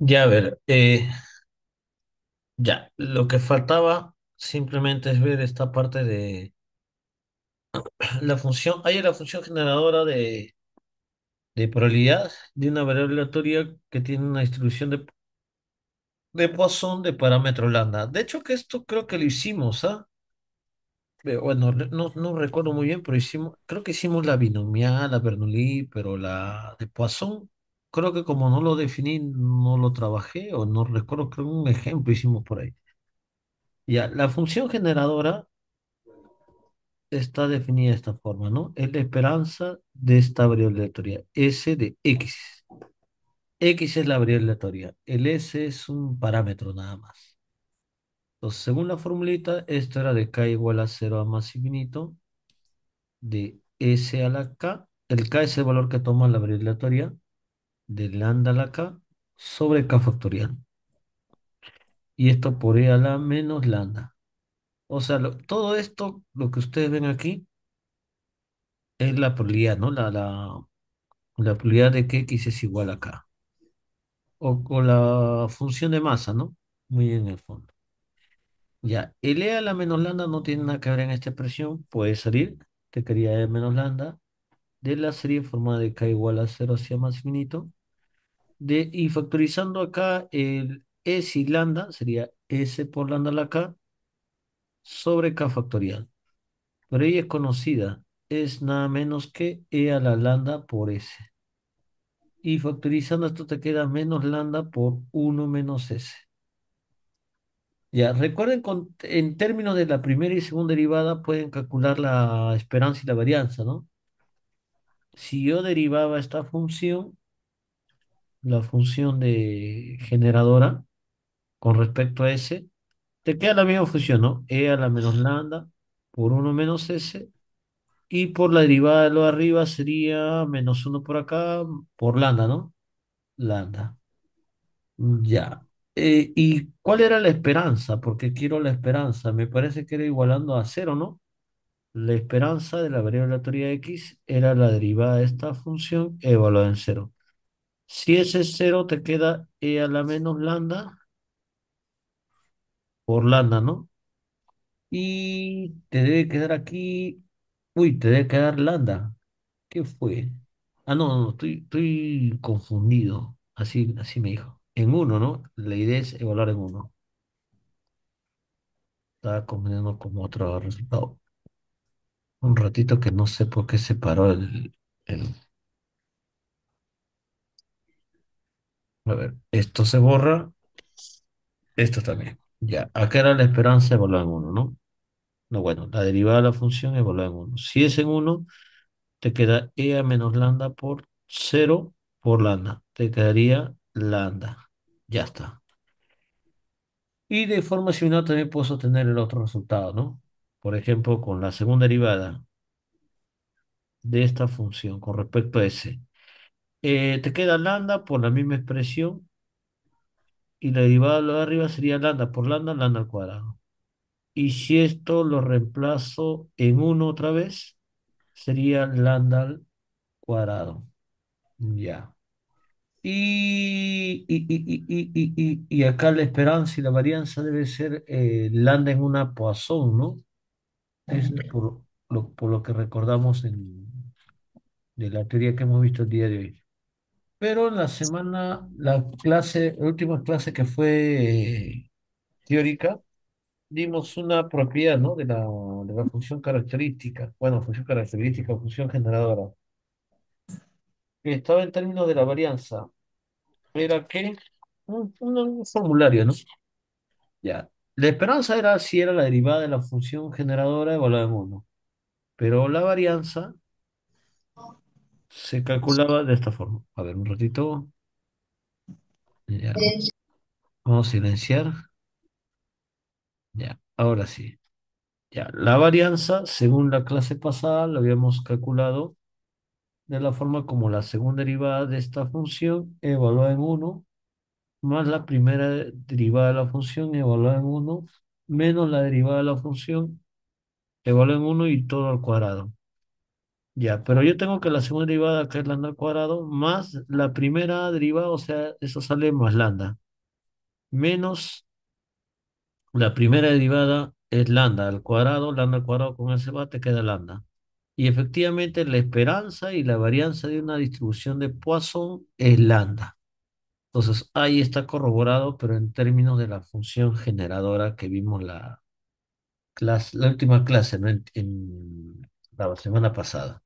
Ya, a ver, eh, ya, lo que faltaba simplemente es ver esta parte de la función, hay la función generadora de, de probabilidad de una variable aleatoria que tiene una distribución de, de Poisson de parámetro lambda. De hecho, que esto creo que lo hicimos, ¿ah? Eh, bueno, no, no recuerdo muy bien, pero hicimos, creo que hicimos la binomial, la Bernoulli, pero la de Poisson creo que como no lo definí, no lo trabajé o no recuerdo, creo que un ejemplo hicimos por ahí. Ya, la función generadora está definida de esta forma, ¿no? Es la esperanza de esta variable aleatoria S de X. X es la variable aleatoria El S es un parámetro nada más. Entonces, según la formulita, esto era de K igual a 0 a más infinito de S a la K. El K es el valor que toma la variable aleatoria de lambda K sobre K factorial. Y esto por E a la menos lambda. O sea, todo esto, lo que ustedes ven aquí, es la probabilidad, ¿no? La, la, la probabilidad de que X es igual a K. O, con la función de masa, ¿no? Muy en el fondo. Ya, el E a la menos lambda no tiene nada que ver en esta expresión. Puede salir, te quería E menos lambda, de la serie en forma de K igual a 0 hacia más finito de, y factorizando acá el S lambda, sería S por lambda la K, sobre K factorial. Pero ella es conocida, es nada menos que E a la lambda por S. Y factorizando esto te queda menos lambda por 1 menos S. Ya, recuerden, en términos de la primera y segunda derivada pueden calcular la esperanza y la varianza, ¿no? Si yo derivaba esta función, la función de generadora con respecto a S, te queda la misma función, ¿no? E a la menos lambda por 1 menos S y por la derivada de lo de arriba sería menos 1 por acá por lambda, ¿no? Lambda. Ya. Eh, ¿y cuál era la esperanza? Porque quiero la esperanza. Me parece que era igualando a cero, ¿no? La esperanza de la variable aleatoria x era la derivada de esta función evaluada en cero. Si ese es cero, te queda e a la menos lambda por lambda, ¿no? Y te debe quedar aquí, uy, te debe quedar lambda. ¿Qué fue? Ah, no, no, estoy, estoy confundido. Así, así me dijo. En uno, ¿no? La idea es evaluar en uno. Estaba combinando como otro resultado. Un ratito que no sé por qué se paró el A ver, esto se borra. Esto también. Ya, acá era la esperanza evaluada en 1, ¿no? No, bueno, la derivada de la función evaluada en 1. Si es en 1, te queda EA menos lambda por 0 por lambda. Te quedaría lambda. Ya está. Y de forma similar también puedo obtener el otro resultado, ¿no? Por ejemplo, con la segunda derivada de esta función con respecto a S, eh, te queda lambda por la misma expresión y la derivada de arriba sería lambda por lambda, lambda al cuadrado. Y si esto lo reemplazo en uno otra vez, sería lambda al cuadrado. Ya. Y, y, acá la esperanza y la varianza debe ser eh, lambda en una Poisson, ¿no? Es por lo, que recordamos en, de la teoría que hemos visto el día de hoy. Pero la semana, la clase, la última clase que fue teórica, dimos una propiedad, ¿no? De la, de la función característica, bueno, función característica, función generadora, que estaba en términos de la varianza. Era que un, un, formulario, ¿no? Ya. La esperanza era si era la derivada de la función generadora o la de mono. Pero la varianza se calculaba de esta forma. A ver, un ratito. Vamos a silenciar. Ya, ahora sí. Ya, la varianza, según la clase pasada, la habíamos calculado de la forma como la segunda derivada de esta función evaluada en 1 más la primera derivada de la función evaluada en 1 menos la derivada de la función evaluada en 1 y todo al cuadrado. Ya, pero yo tengo que la segunda derivada, que es lambda al cuadrado, más la primera derivada, o sea, eso sale más lambda, menos la primera derivada es lambda al cuadrado, lambda al cuadrado con ese bate queda lambda. Y efectivamente la esperanza y la varianza de una distribución de Poisson es lambda. Entonces ahí está corroborado, pero en términos de la función generadora que vimos la, clase, la última clase, ¿no? en la semana pasada.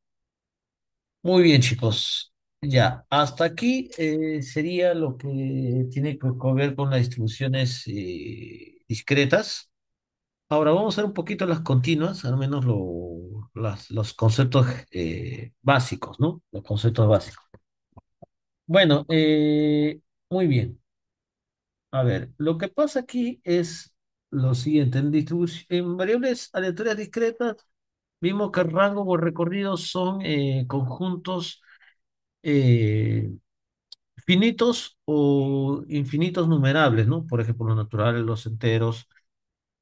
Muy bien, chicos. Ya, hasta aquí eh, sería lo que tiene que ver con las distribuciones eh, discretas. Ahora vamos a ver un poquito las continuas, al menos los conceptos eh, básicos, ¿no? Los conceptos básicos. Bueno, muy bien. A ver, lo que pasa aquí es lo siguiente. En, en variables aleatorias discretas, Vimos que rangos rango o recorrido son eh, conjuntos eh, finitos o infinitos numerables, ¿no? Por ejemplo, los naturales, los enteros,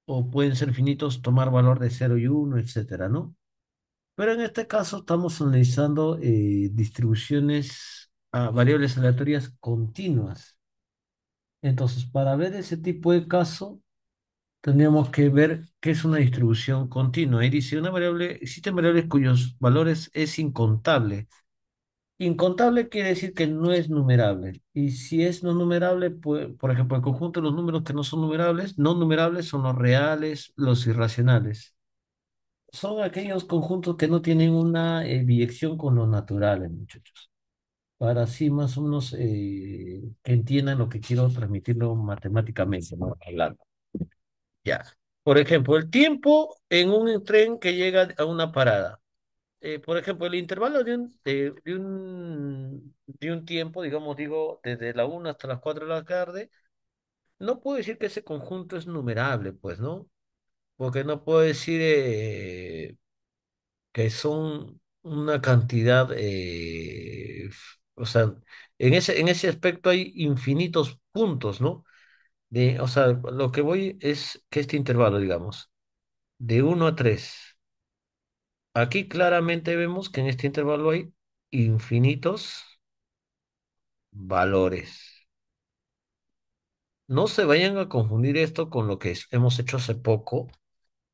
o pueden ser finitos, tomar valor de 0 y 1, etcétera, ¿no? Pero en este caso estamos analizando eh, distribuciones a ah, variables aleatorias continuas. Entonces, para ver ese tipo de caso, tendríamos que ver qué es una distribución continua. Y dice, una variable, existen variables cuyos valores es incontable. Incontable quiere decir que no es numerable. Y si es no numerable, pues, por ejemplo, el conjunto de los números que no son numerables, no numerables son los reales, los irracionales. Son aquellos conjuntos que no tienen una eh, con los naturales, muchachos. Para así más o menos eh, que entiendan lo que quiero transmitirlo matemáticamente, ¿no? hablando. Ya. Por ejemplo, el tiempo en un tren que llega a una parada. Eh, por ejemplo, el intervalo de un, de, un, tiempo, digamos, digo, desde la 1 hasta las 4 de la tarde, no puedo decir que ese conjunto es numerable, pues, ¿no? Porque no puedo decir eh, que son una cantidad, eh, o sea, en ese, en ese aspecto hay infinitos puntos, ¿no? De, o sea, lo que voy es que este intervalo, digamos, de 1 a 3, aquí claramente vemos que en este intervalo hay infinitos valores. No se vayan a confundir esto con lo que hemos hecho hace poco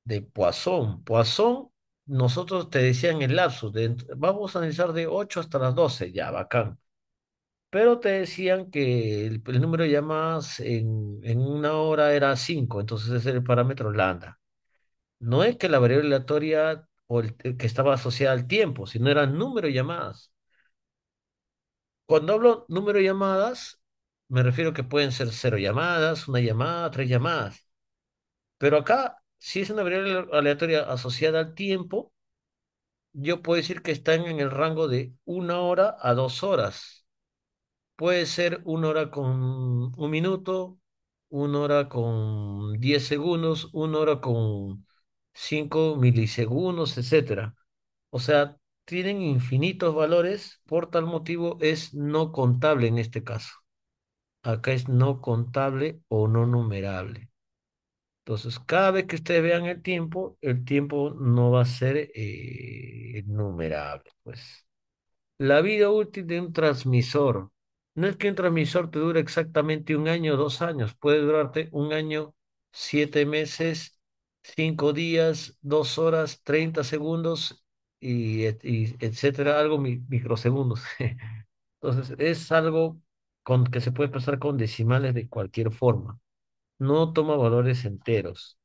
de Poisson. Poisson, nosotros te decían el lapsus, de, vamos a analizar de 8 hasta las 12, ya, bacán pero te decían que el, número de llamadas en, en una hora era cinco, entonces ese es el parámetro lambda. No es que la variable aleatoria o eh, que estaba asociada al tiempo, sino era número de llamadas. Cuando hablo número de llamadas, me refiero que pueden ser cero llamadas, una llamada, tres llamadas. Pero acá, si es una variable aleatoria asociada al tiempo, yo puedo decir que están en el rango de una hora a dos horas. Puede ser una hora con un minuto, una hora con diez segundos, una hora con cinco milisegundos, etc. O sea, tienen infinitos valores, por tal motivo es no contable en este caso. Acá es no contable o no numerable. Entonces, cada vez que ustedes vean el tiempo, el tiempo no va a ser eh, numerable. Pues. La vida útil de un transmisor no es que un transmisor te dure exactamente un año o dos años, puede durarte un año, siete meses, cinco días, dos horas, treinta segundos y, etcétera, algo microsegundos. Entonces, es algo con, que se puede pasar con decimales de cualquier forma. No toma valores enteros.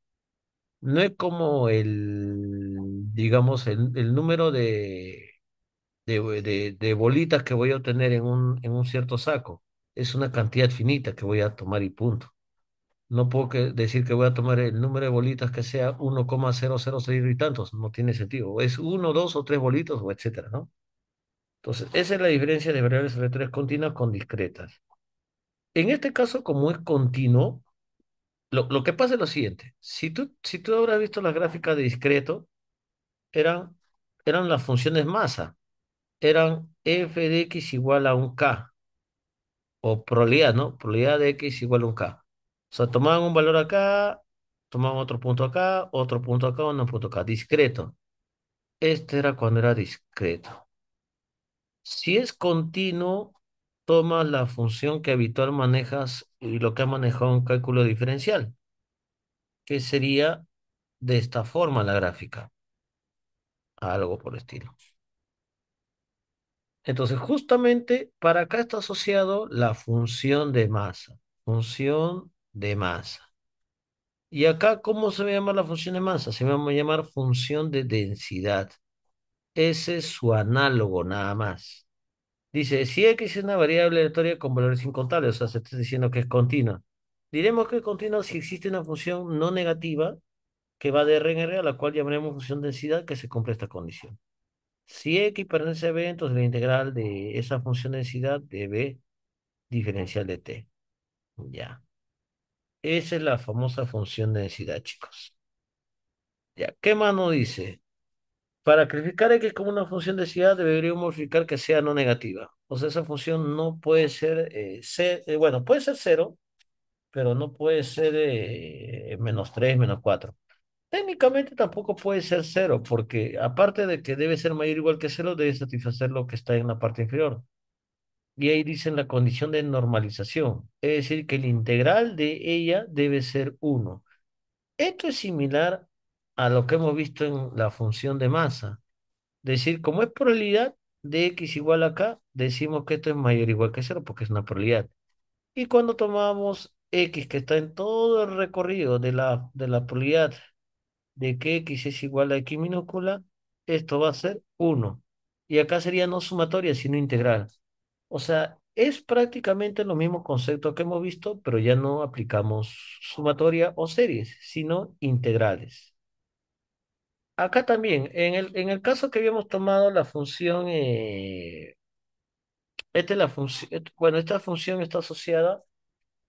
No es como el, digamos, el número de de, bolitas que voy a obtener en un, en un cierto saco. Es una cantidad finita que voy a tomar y punto. No puedo decir que voy a tomar el número de bolitas que sea 1,006 y tantos. No tiene sentido. Es uno, dos o tres bolitos o etcétera, ¿no? Entonces, esa es la diferencia de variables aleatorias continuas con discretas. En este caso, como es continuo, lo, que pasa es lo siguiente. Si tú, si tú habrás visto las gráficas de discreto, eran, eran las funciones masa eran f de x igual a un k, o probabilidad, ¿no? Probabilidad de x igual a un k. O sea, tomaban un valor acá, tomaban otro punto acá, otro punto acá, un punto acá, discreto. Este era cuando era discreto. Si es continuo, toma la función que habitual manejas y lo que ha manejado un cálculo diferencial, que sería de esta forma la gráfica. Algo por estilo. Entonces, justamente para acá está asociado la función de masa. Función de masa. Y acá, ¿cómo se va a llamar la función de masa? Se va a llamar función de densidad. Ese es su análogo nada más. Dice, si X es una variable aleatoria con valores incontables, o sea, se está diciendo que es continua. Diremos que es continua si existe una función no negativa que va de R en R, a la cual llamaremos función de densidad que se cumple esta condición. Si x pertenece a b, entonces la integral de esa función de densidad de b diferencial de t. Ya. Esa es la famosa función de densidad, chicos. Ya, ¿qué más dice? Para calificar x como una función de densidad, deberíamos modificar que sea no negativa. O sea, esa función no puede ser, eh, eh, bueno, puede ser cero, pero no puede ser eh, menos 3, menos 4. Técnicamente tampoco puede ser cero, porque aparte de que debe ser mayor o igual que cero, debe satisfacer lo que está en la parte inferior. Y ahí dicen la condición de normalización, es decir, que el integral de ella debe ser 1. Esto es similar a lo que hemos visto en la función de masa. Decir, como es probabilidad de x igual a k, decimos que esto es mayor o igual que cero porque es una probabilidad. Y cuando tomamos x que está en todo el recorrido de la, de la probabilidad de que x es igual a x minúscula, esto va a ser 1. Y acá sería no sumatoria, sino integral. O sea, es prácticamente lo mismo concepto que hemos visto, pero ya no aplicamos sumatoria o series, sino integrales. Acá también, en el, en el caso que habíamos tomado la función, eh, esta la función bueno, esta función está asociada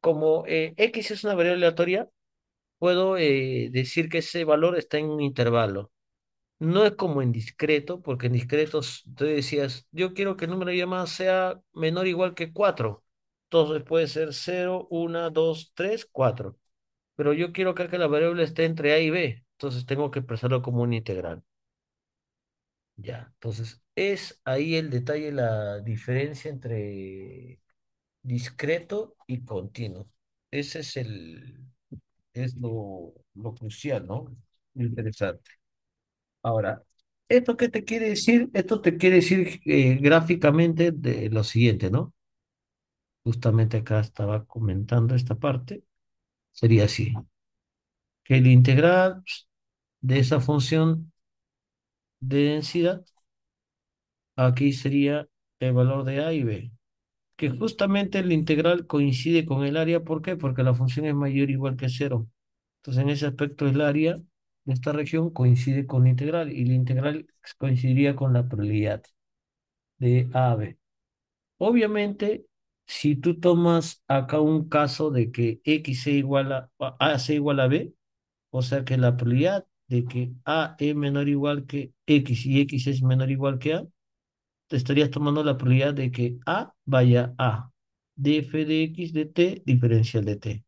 como eh, x es una variable aleatoria, puedo eh, decir que ese valor está en un intervalo. No es como en discreto, porque en discreto tú decías, yo quiero que el número de llamadas sea menor o igual que 4. Entonces puede ser 0, 1, 2, 3, 4. Pero yo quiero que la variable esté entre A y B. Entonces tengo que expresarlo como un integral. Ya, entonces es ahí el detalle, la diferencia entre discreto y continuo. Ese es el, es lo, lo crucial, ¿no? Interesante. Ahora, ¿esto qué te quiere decir? Esto te quiere decir eh, gráficamente de lo siguiente, ¿no? Justamente acá estaba comentando esta parte. Sería así. Que el integral de esa función de densidad, aquí sería el valor de A y B que justamente la integral coincide con el área. ¿Por qué? Porque la función es mayor o igual que cero. Entonces, en ese aspecto, el área de esta región coincide con la integral y la integral coincidiría con la probabilidad de A B. Obviamente, si tú tomas acá un caso de que X igual a, a igual a B, o sea que la probabilidad de que A es menor o igual que X y X es menor o igual que A, te estarías tomando la probabilidad de que A vaya a df de x de t diferencial de t.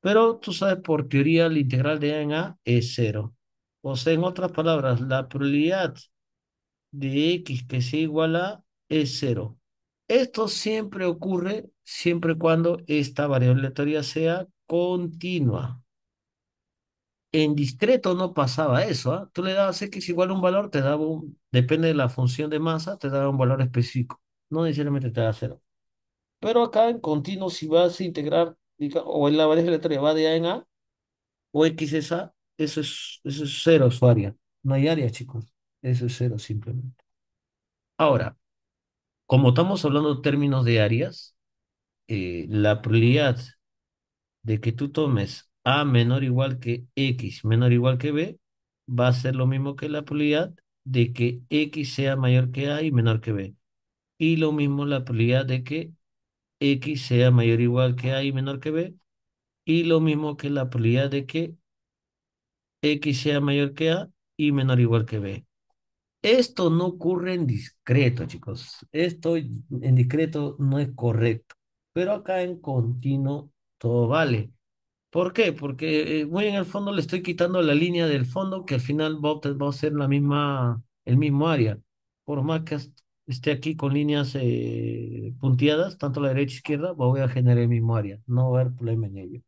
Pero tú sabes por teoría la integral de A en A es cero. O sea, en otras palabras, la probabilidad de x que sea igual a es cero. Esto siempre ocurre siempre cuando esta variable teoría sea continua. En discreto no pasaba eso, ¿ah? Tú le dabas X igual a un valor, te daba un, depende de la función de masa, te daba un valor específico, no necesariamente te da cero. Pero acá en continuo, si vas a integrar, o en la variable letra va de A en A, o X es A, eso es, eso es cero su área. No hay área, chicos. Eso es cero simplemente. Ahora, como estamos hablando de términos de áreas, eh, la probabilidad de que tú tomes a menor o igual que X menor o igual que B va a ser lo mismo que la probabilidad de que X sea mayor que A y menor que B. Y lo mismo la probabilidad de que X sea mayor o igual que A y menor que B. Y lo mismo que la probabilidad de que X sea mayor que A y menor o igual que B. Esto no ocurre en discreto, chicos. Esto en discreto no es correcto. Pero acá en continuo todo vale. ¿Por qué? Porque muy eh, en el fondo le estoy quitando la línea del fondo que al final va, a ser la misma, el mismo área. Por más que esté aquí con líneas eh, punteadas, tanto la derecha e izquierda, voy a generar el mismo área. No va a haber problema en ello.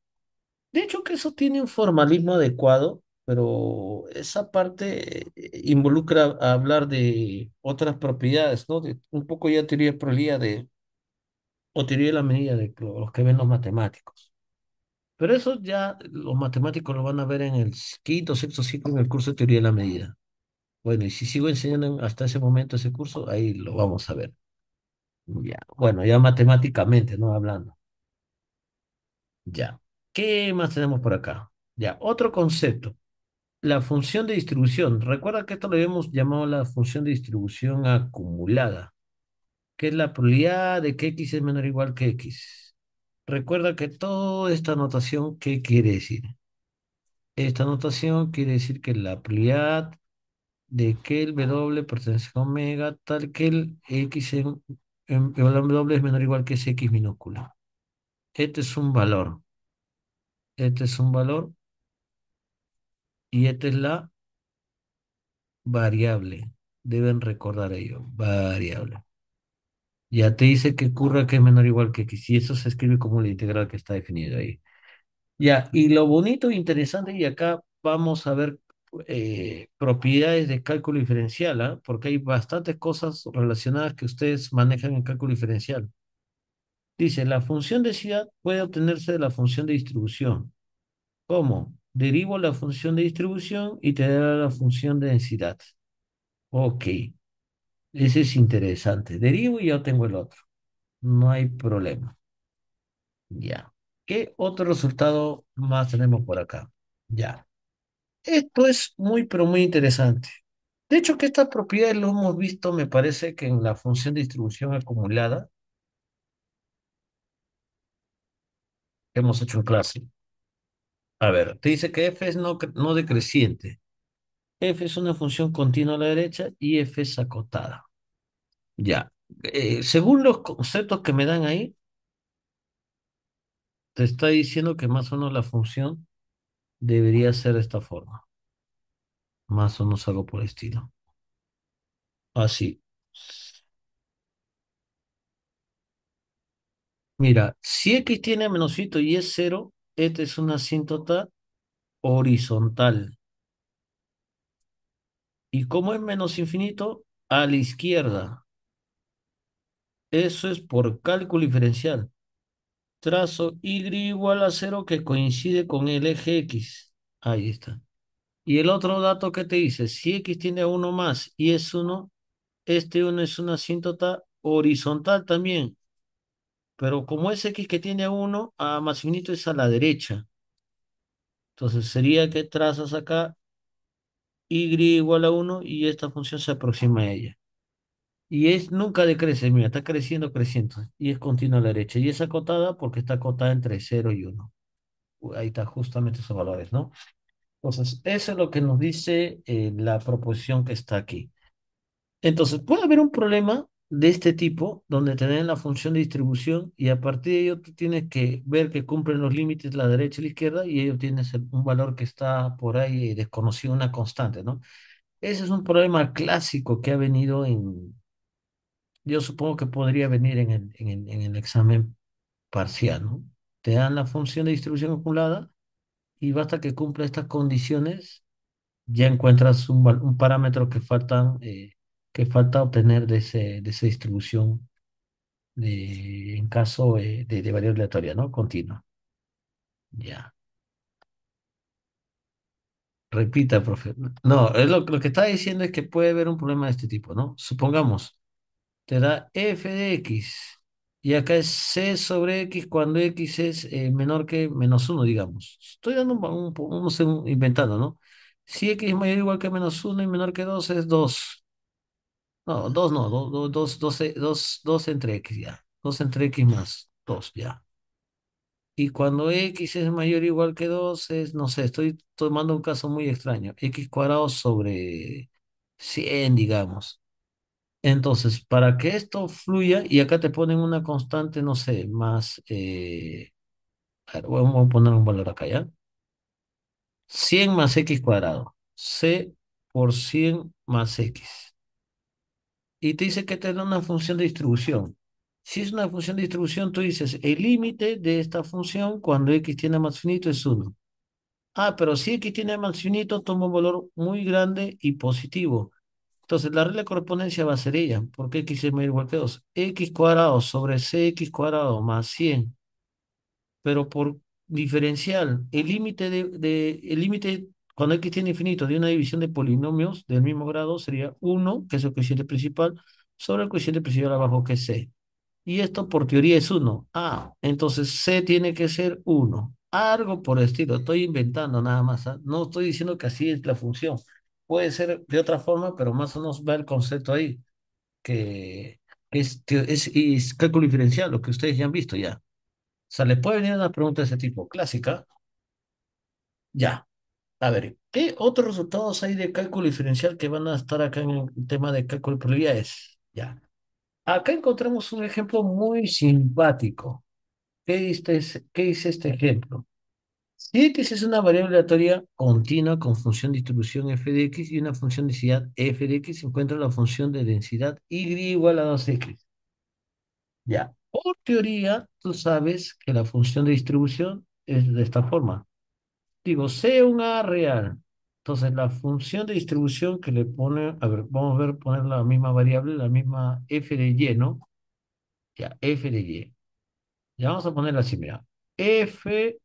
De hecho que eso tiene un formalismo adecuado, pero esa parte eh, involucra hablar de otras propiedades, ¿no? un poco ya teoría de de, o teoría de la medida de los que ven los matemáticos. Pero eso ya los matemáticos lo van a ver en el quinto, sexto ciclo, en el curso de teoría de la medida. Bueno, y si sigo enseñando hasta ese momento ese curso, ahí lo vamos a ver. Ya, bueno, ya matemáticamente, no hablando. Ya. ¿Qué más tenemos por acá? Ya, otro concepto. La función de distribución. Recuerda que esto lo habíamos llamado la función de distribución acumulada, que es la probabilidad de que x es menor o igual que x. Recuerda que toda esta notación, ¿qué quiere decir? Esta notación quiere decir que la prioridad de que el W pertenece a omega tal que el X en, W es menor o igual que ese X minúscula. Este es un valor. Este es un valor. Y esta es la variable. Deben recordar ello. Variable. Ya te dice que curra que es menor o igual que x. Y eso se escribe como la integral que está definida ahí. Ya, y lo bonito e interesante, y acá vamos a ver eh, propiedades de cálculo diferencial, ¿ah? porque hay bastantes cosas relacionadas que ustedes manejan en cálculo diferencial. Dice, la función de densidad puede obtenerse de la función de distribución. ¿Cómo? Derivo la función de distribución y te da la función de densidad. Ok. Ese es interesante. Derivo y ya tengo el otro. No hay problema. Ya. ¿Qué otro resultado más tenemos por acá? Ya. Esto es muy, pero muy interesante. De hecho, que estas propiedades lo hemos visto, me parece que en la función de distribución acumulada hemos hecho en clase. A ver, te dice que f es no, no decreciente f es una función continua a la derecha y f es acotada. Ya, eh, según los conceptos que me dan ahí, te está diciendo que más o menos la función debería ser de esta forma. Más o menos algo por el estilo. Así. Mira, si x tiene menosito y es cero. esta es una asíntota horizontal. ¿Y como es menos infinito? A la izquierda. Eso es por cálculo diferencial. Trazo Y igual a cero que coincide con el eje X. Ahí está. Y el otro dato que te dice, si X tiene uno más y es uno, este uno es una asíntota horizontal también. Pero como es X que tiene uno, a más infinito es a la derecha. Entonces sería que trazas acá y igual a 1 y esta función se aproxima a ella. Y es, nunca decrece, mira, está creciendo, creciendo. Y es continua a la derecha. Y es acotada porque está acotada entre 0 y 1. Ahí está justamente esos valores, ¿no? Entonces, eso es lo que nos dice eh, la proposición que está aquí. Entonces, puede haber un problema de este tipo, donde tenés la función de distribución y a partir de ello tú tienes que ver que cumplen los límites la derecha y la izquierda y ellos tienes un valor que está por ahí eh, desconocido, una constante, ¿no? Ese es un problema clásico que ha venido en, yo supongo que podría venir en el, en examen parcial, ¿no? Te dan la función de distribución acumulada y basta que cumpla estas condiciones, ya encuentras un, parámetro que faltan. Eh, que falta obtener de, ese, de esa distribución de, en caso de, variable aleatoria, ¿no? Continua. Ya. Repita, profe. No, lo, que está diciendo es que puede haber un problema de este tipo, ¿no? Supongamos, te da f de x y acá es c sobre x cuando x es eh, menor que menos 1, digamos. Estoy dando un, un, inventado, inventando, ¿no? Si x es mayor o igual que menos 1 y menor que 2 es 2 no, dos no, dos, dos, dos, dos, dos entre x ya. Dos entre x más dos ya. Y cuando x es mayor o igual que 2, es, no sé, estoy tomando un caso muy extraño. x cuadrado sobre 100, digamos. Entonces, para que esto fluya, y acá te ponen una constante, no sé, más... Eh, a ver, vamos a poner un valor acá, ¿ya? 100 más x cuadrado. c por 100 más x y te dice que te da una función de distribución. Si es una función de distribución, tú dices, el límite de esta función cuando x tiene más finito es 1. Ah, pero si x tiene más finito, toma un valor muy grande y positivo. Entonces, la regla de correspondencia va a ser ella, porque x es mayor igual que 2. x cuadrado sobre cx cuadrado más 100. Pero por diferencial, el límite de, de, el límite cuando x tiene infinito de una división de polinomios del mismo grado, sería 1, que es el coeficiente principal, sobre el coeficiente principal abajo, que es c. Y esto por teoría es 1. Ah, entonces c tiene que ser 1. Algo por el estilo. Estoy inventando nada más. ¿ah? No estoy diciendo que así es la función. Puede ser de otra forma, pero más o menos va el concepto ahí. Que es, es, cálculo diferencial, lo que ustedes ya han visto ya. O sea, le puede venir una pregunta de ese tipo, clásica. Ya, a ver, ¿qué otros resultados hay de cálculo diferencial que van a estar acá en el tema de cálculo de probabilidades? Ya. Acá encontramos un ejemplo muy simpático. ¿Qué dice, este, ejemplo? Si x es una variable aleatoria continua con función de distribución f de x y una función de densidad f de x, encuentra la función de densidad y igual a 2x. Ya. Por teoría, tú sabes que la función de distribución es de esta forma digo C un A real. Entonces la función de distribución que le pone, a ver, vamos a ver, poner la misma variable, la misma f de y, ¿no? Ya, f de y. Ya vamos a ponerla así, mira. f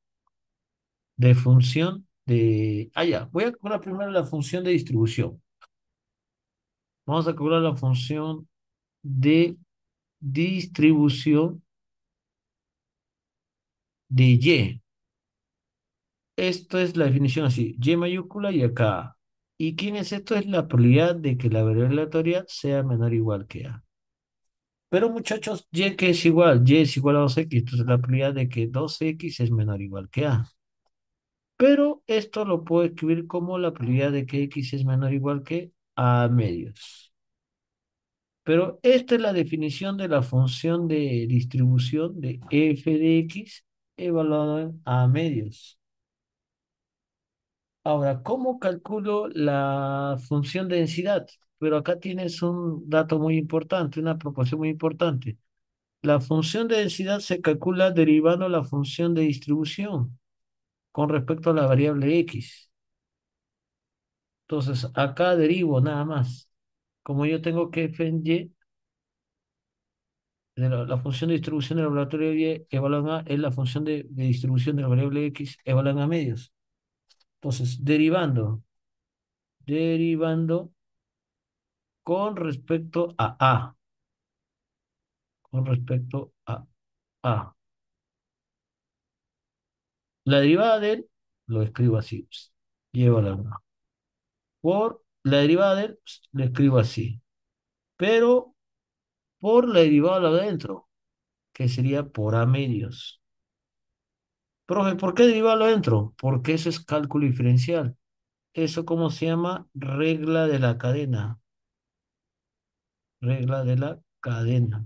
de función de... Ah, ya, voy a calcular primero la función de distribución. Vamos a calcular la función de distribución de y. Esto es la definición así, Y mayúscula y acá. ¿Y quién es esto? Es la probabilidad de que la variable aleatoria sea menor o igual que A. Pero muchachos, Y que es igual, Y es igual a 2X, entonces la probabilidad de que 2X es menor o igual que A. Pero esto lo puedo escribir como la probabilidad de que X es menor o igual que A medios. Pero esta es la definición de la función de distribución de f de x evaluada en A medios. Ahora, ¿cómo calculo la función de densidad? Pero acá tienes un dato muy importante, una proporción muy importante. La función de densidad se calcula derivando la función de distribución con respecto a la variable X. Entonces, acá derivo nada más. Como yo tengo que f en y, la, función de distribución del laboratorio y A es la función de, distribución de la variable X evaluada a medios. Entonces, derivando, derivando con respecto a A. Con respecto a A. La derivada de lo escribo así, pues, lleva la Por la derivada de pues, lo escribo así. Pero por la derivada de adentro, que sería por A medios. Profe, ¿por qué derivarlo adentro? Porque eso es cálculo diferencial. Eso, ¿cómo se llama? Regla de la cadena. Regla de la cadena.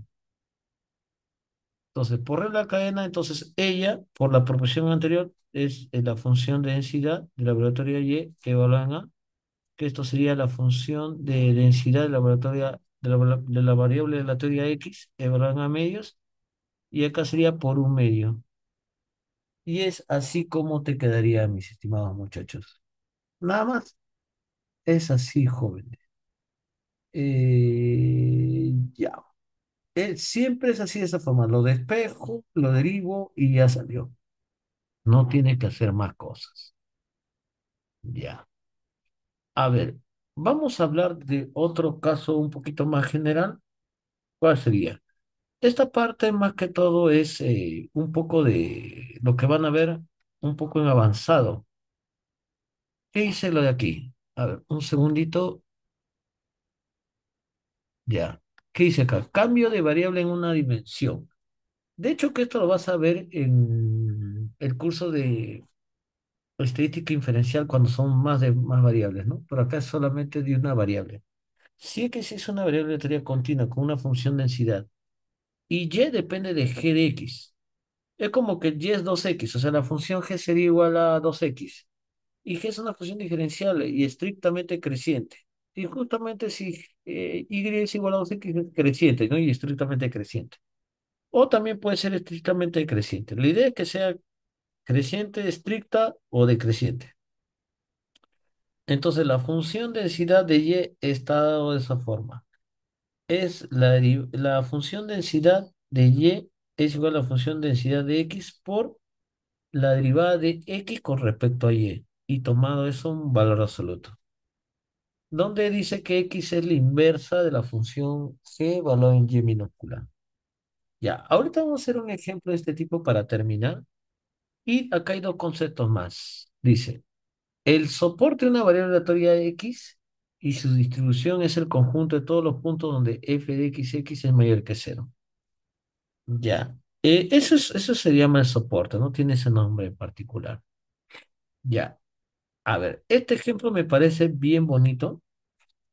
Entonces, por regla de la cadena, entonces ella, por la proporción anterior, es eh, la función de densidad de laboratorio Y que en A, que esto sería la función de densidad de, laboratorio, de, la, de la variable de la teoría X evaluada a medios, y acá sería por un medio. Y es así como te quedaría, mis estimados muchachos. Nada más. Es así, joven eh, ya. él eh, siempre es así de esa forma. Lo despejo, lo derivo y ya salió. No tiene que hacer más cosas. Ya. A ver, vamos a hablar de otro caso un poquito más general. ¿Cuál sería? Esta parte más que todo es eh, un poco de lo que van a ver un poco en avanzado. ¿Qué dice lo de aquí? A ver, un segundito. Ya. ¿Qué dice acá? Cambio de variable en una dimensión. De hecho, que esto lo vas a ver en el curso de estadística inferencial cuando son más de más variables, ¿no? por acá es solamente de una variable. Si es que si es una variable de teoría continua con una función de densidad y depende de g de x. Es como que y es 2x, o sea, la función g sería igual a 2x. Y g es una función diferencial y estrictamente creciente. Y justamente si eh, y es igual a 2x es creciente, ¿no? Y estrictamente creciente. O también puede ser estrictamente creciente. La idea es que sea creciente, estricta o decreciente. Entonces la función densidad de y está de esa forma es la, función densidad de y es igual a la función densidad de x por la derivada de x con respecto a y. Y tomado eso un valor absoluto. Donde dice que x es la inversa de la función g valor en y minúscula. Ya, ahorita vamos a hacer un ejemplo de este tipo para terminar. Y acá hay dos conceptos más. Dice, el soporte de una variable aleatoria de x y su distribución es el conjunto de todos los puntos donde f de x es mayor que cero. Ya. Eh, eso, sería eso se llama soporte, no tiene ese nombre en particular. Ya. A ver, este ejemplo me parece bien bonito,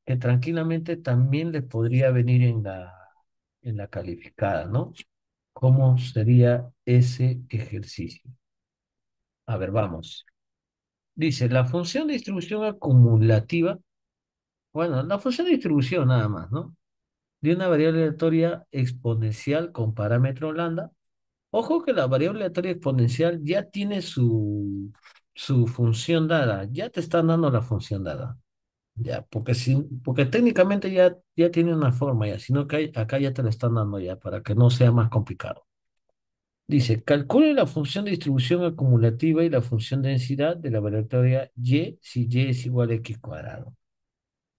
que tranquilamente también le podría venir en la, en la calificada, ¿no? ¿Cómo sería ese ejercicio? A ver, vamos. Dice, la función de distribución acumulativa bueno, la función de distribución nada más, ¿no? De una variable aleatoria exponencial con parámetro lambda. Ojo que la variable aleatoria exponencial ya tiene su, su función dada, ya te están dando la función dada. Ya, porque, si, porque técnicamente ya, ya tiene una forma, ya, sino que acá ya te la están dando ya, para que no sea más complicado. Dice, calcule la función de distribución acumulativa y la función de densidad de la variable aleatoria y si y es igual a x cuadrado.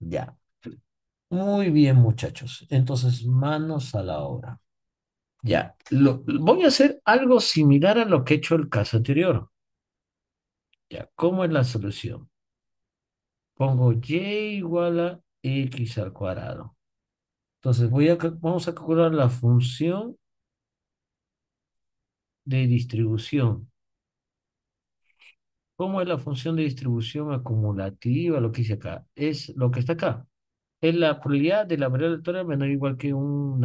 Ya. Muy bien, muchachos. Entonces, manos a la obra. Ya. voy a hacer algo similar a lo que he hecho el caso anterior. Ya. ¿Cómo es la solución? Pongo y igual a x al cuadrado. Entonces, voy a, vamos a calcular la función de distribución ¿Cómo es la función de distribución acumulativa? Lo que hice acá. Es lo que está acá. Es la probabilidad de la variable aleatoria menor o igual que un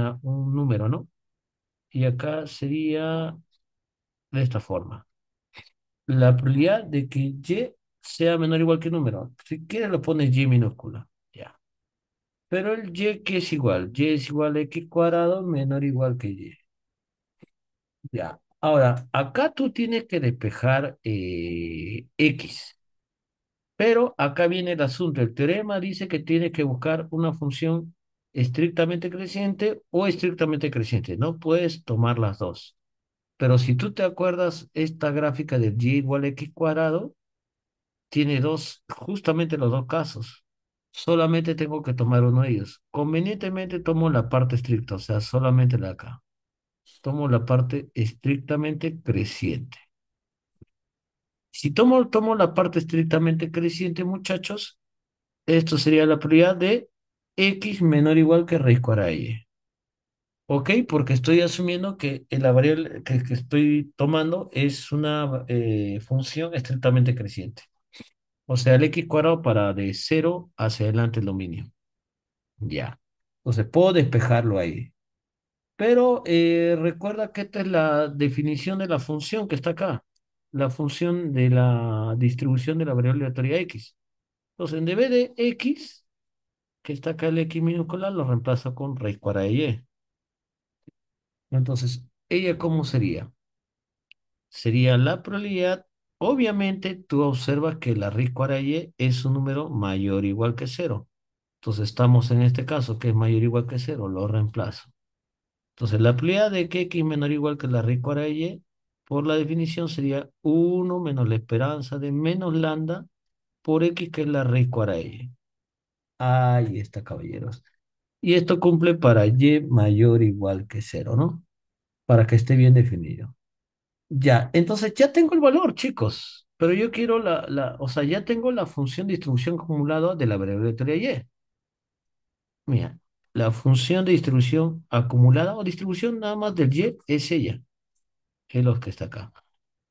número, ¿no? Y acá sería de esta forma. La probabilidad de que Y sea menor o igual que número. Si quieres lo pones Y minúscula. Ya. Pero el Y que es igual. Y es igual a X cuadrado menor o igual que Y. Ya. Ahora, acá tú tienes que despejar eh, X. Pero acá viene el asunto. El teorema dice que tienes que buscar una función estrictamente creciente o estrictamente creciente. No puedes tomar las dos. Pero si tú te acuerdas, esta gráfica de y igual a x cuadrado tiene dos, justamente los dos casos. Solamente tengo que tomar uno de ellos. Convenientemente tomo la parte estricta, o sea, solamente la de acá tomo la parte estrictamente creciente. Si tomo, tomo la parte estrictamente creciente, muchachos, esto sería la prioridad de x menor o igual que raíz cuadrada y. ¿Ok? Porque estoy asumiendo que la variable que, estoy tomando es una eh, función estrictamente creciente. O sea, el x cuadrado para de 0 hacia adelante el dominio. Ya. Entonces puedo despejarlo ahí. Pero eh, recuerda que esta es la definición de la función que está acá, la función de la distribución de la variable aleatoria x. Entonces, en vez de x, que está acá el x minúscula, lo reemplazo con raíz cuadrada de y. Entonces, ¿ella cómo sería? Sería la probabilidad, obviamente tú observas que la raíz cuadrada de y es un número mayor o igual que cero. Entonces estamos en este caso que es mayor o igual que cero, lo reemplazo. Entonces, la probabilidad de que x menor o igual que la raíz cuadrada y, por la definición, sería 1 menos la esperanza de menos lambda por x, que es la raíz cuadrada y. Ahí está, caballeros. Y esto cumple para y mayor o igual que 0, ¿no? Para que esté bien definido. Ya, entonces ya tengo el valor, chicos. Pero yo quiero la, la o sea, ya tengo la función de distribución acumulada de la variable de y. Mira, la función de distribución acumulada o distribución nada más del Y es ella, es lo que está acá.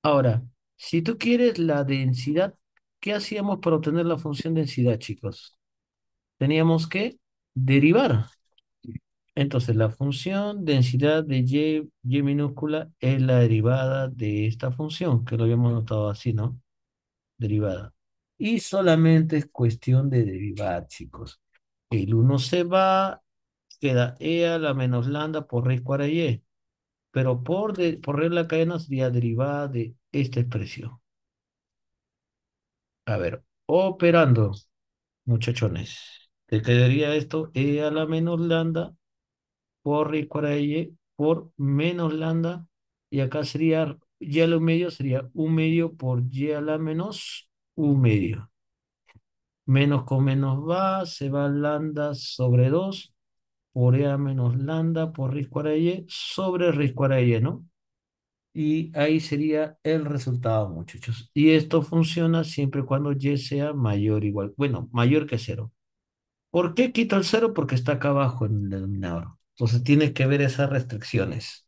Ahora, si tú quieres la densidad, ¿qué hacíamos para obtener la función densidad, chicos? Teníamos que derivar. Entonces, la función densidad de y, y minúscula es la derivada de esta función, que lo habíamos notado así, ¿no? Derivada. Y solamente es cuestión de derivar, chicos. El 1 se va, queda E a la menos lambda por raíz cuadrada Y. E. Pero por, de, por regla cadena sería derivada de esta expresión. A ver, operando, muchachones. Te quedaría esto E a la menos lambda por raíz cuadrada Y e por menos lambda. Y acá sería Y a lo medio, sería un medio por Y a la menos un medio. Menos con menos va, se va lambda sobre 2 a menos lambda por raíz cuadrada y sobre raíz cuadrada y, ¿no? Y ahí sería el resultado, muchachos. Y esto funciona siempre cuando y sea mayor o igual, bueno, mayor que cero. ¿Por qué quito el cero? Porque está acá abajo en el denominador. Entonces tiene que ver esas restricciones.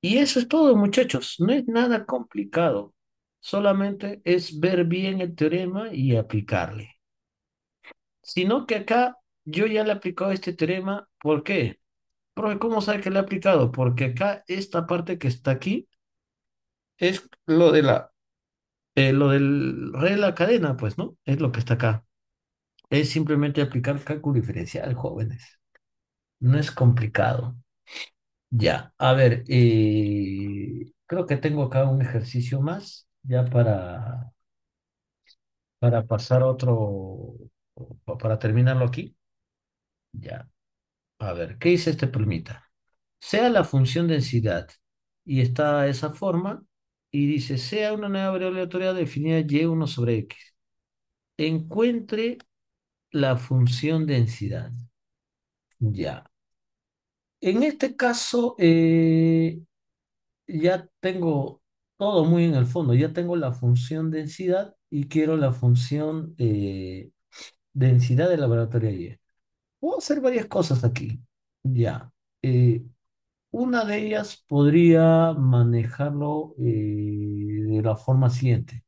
Y eso es todo, muchachos. No es nada complicado. Solamente es ver bien el teorema y aplicarle. Sino que acá yo ya le he aplicado este teorema, ¿por qué? ¿cómo sabe que le he aplicado? Porque acá esta parte que está aquí es lo de la eh, lo del rey de la cadena, pues, ¿no? Es lo que está acá. Es simplemente aplicar cálculo diferencial, jóvenes. No es complicado. Ya, a ver, eh, creo que tengo acá un ejercicio más, ya para, para pasar otro, para terminarlo aquí. Ya. A ver, ¿qué dice este permita. Sea la función densidad y está de esa forma y dice sea una nueva variable aleatoria definida y1 sobre x. Encuentre la función densidad. Ya. En este caso, eh, ya tengo todo muy en el fondo. Ya tengo la función densidad y quiero la función eh, densidad de la variable Y puedo hacer varias cosas aquí. Ya. Eh, una de ellas podría manejarlo eh, de la forma siguiente.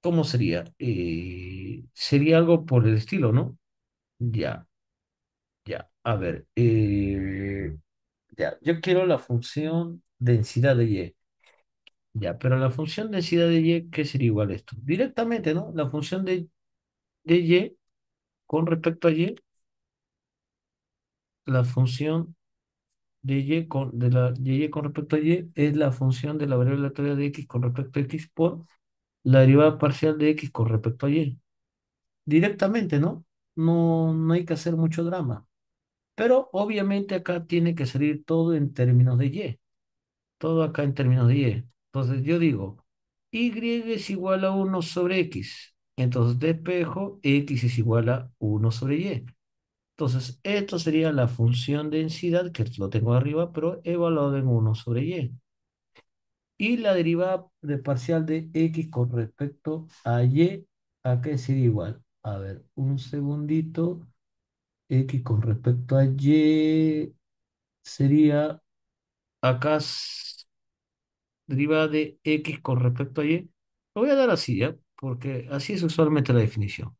¿Cómo sería? Eh, sería algo por el estilo, ¿no? Ya. Ya. A ver. ya. Yo quiero la función densidad de Y. Ya, pero la función densidad de Y, ¿qué sería igual a esto? Directamente, ¿no? La función de, de Y con respecto a Y la función de y con, de la, y con respecto a y es la función de la variable aleatoria de x con respecto a x por la derivada parcial de x con respecto a y. Directamente, ¿no? No, no hay que hacer mucho drama. Pero obviamente acá tiene que salir todo en términos de y. Todo acá en términos de y. Entonces yo digo, y es igual a 1 sobre x. Entonces despejo, x es igual a 1 sobre y. Entonces, esto sería la función densidad, que lo tengo arriba, pero evaluado en 1 sobre y. Y la derivada de parcial de x con respecto a y, ¿a qué sería igual? A ver, un segundito. x con respecto a y sería acá derivada de x con respecto a y. Lo voy a dar así, ¿ya? Porque así es usualmente la definición.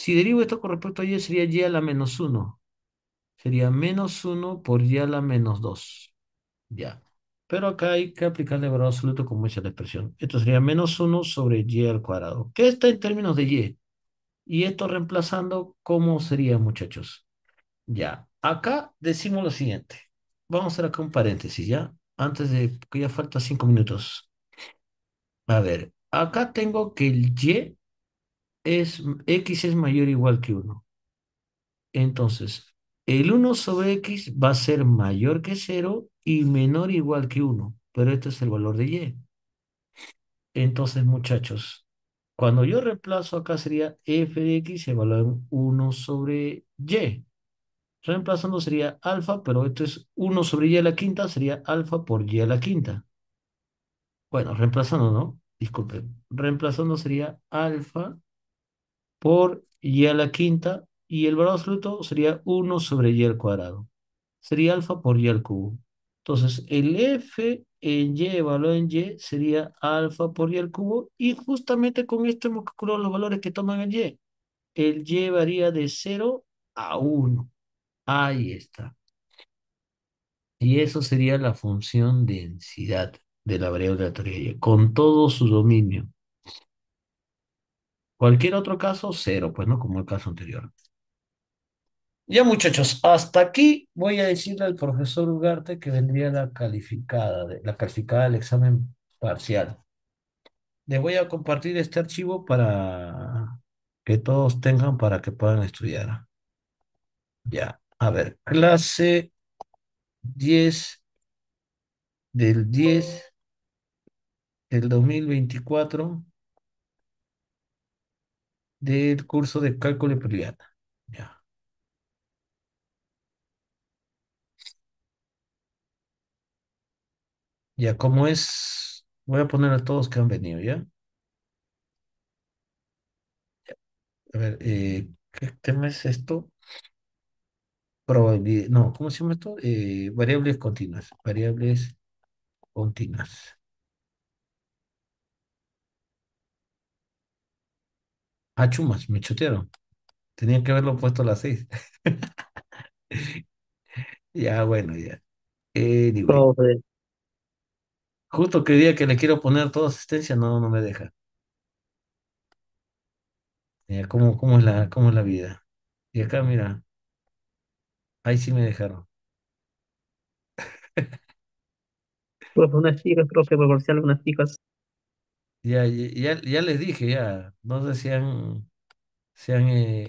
Si derivo esto con respecto a y, sería y a la menos 1. Sería menos 1 por y a la menos 2. Ya. Pero acá hay que aplicarle valor absoluto como dice la expresión. Esto sería menos 1 sobre y al cuadrado. ¿Qué está en términos de y? Y esto reemplazando, ¿cómo sería, muchachos? Ya. Acá decimos lo siguiente. Vamos a hacer acá un paréntesis, ¿ya? Antes de que ya falta 5 minutos. A ver, acá tengo que el y es x es mayor o igual que 1. Entonces, el 1 sobre x va a ser mayor que 0 y menor o igual que 1, pero este es el valor de y. Entonces, muchachos, cuando yo reemplazo acá sería f de x evaluado en 1 sobre y. Reemplazando sería alfa, pero esto es 1 sobre y a la quinta, sería alfa por y a la quinta. Bueno, reemplazando, ¿no? Disculpen. Reemplazando sería alfa por y a la quinta y el valor absoluto sería 1 sobre y al cuadrado. Sería alfa por y al cubo. Entonces, el f en y, valor en y, sería alfa por y al cubo. Y justamente con esto hemos calculado los valores que toman el y. El y varía de 0 a 1. Ahí está. Y eso sería la función densidad de la variable aleatoria y, con todo su dominio. Cualquier otro caso, cero, pues no como el caso anterior. Ya muchachos, hasta aquí voy a decirle al profesor Ugarte que vendría la calificada, la calificada del examen parcial. le voy a compartir este archivo para que todos tengan para que puedan estudiar. Ya, a ver, clase 10 del 10 del 2024 del curso de cálculo y Ya. Ya, ¿cómo es, voy a poner a todos que han venido, ¿ya? A ver, eh, ¿qué tema es esto? Probabilidad, no, ¿cómo se llama esto? Eh, variables continuas, variables continuas. Ah, chumas, me chutearon Tenían que haberlo puesto a las seis. Ya, bueno, ya. Justo que día que le quiero poner toda asistencia, no, no me deja. mira ¿cómo, cómo es la, cómo es la vida? Y acá, mira, ahí sí me dejaron. Pues unas chicas, que por si algunas chicas. Ya, ya, ya les dije, ya, no sé si han, eh,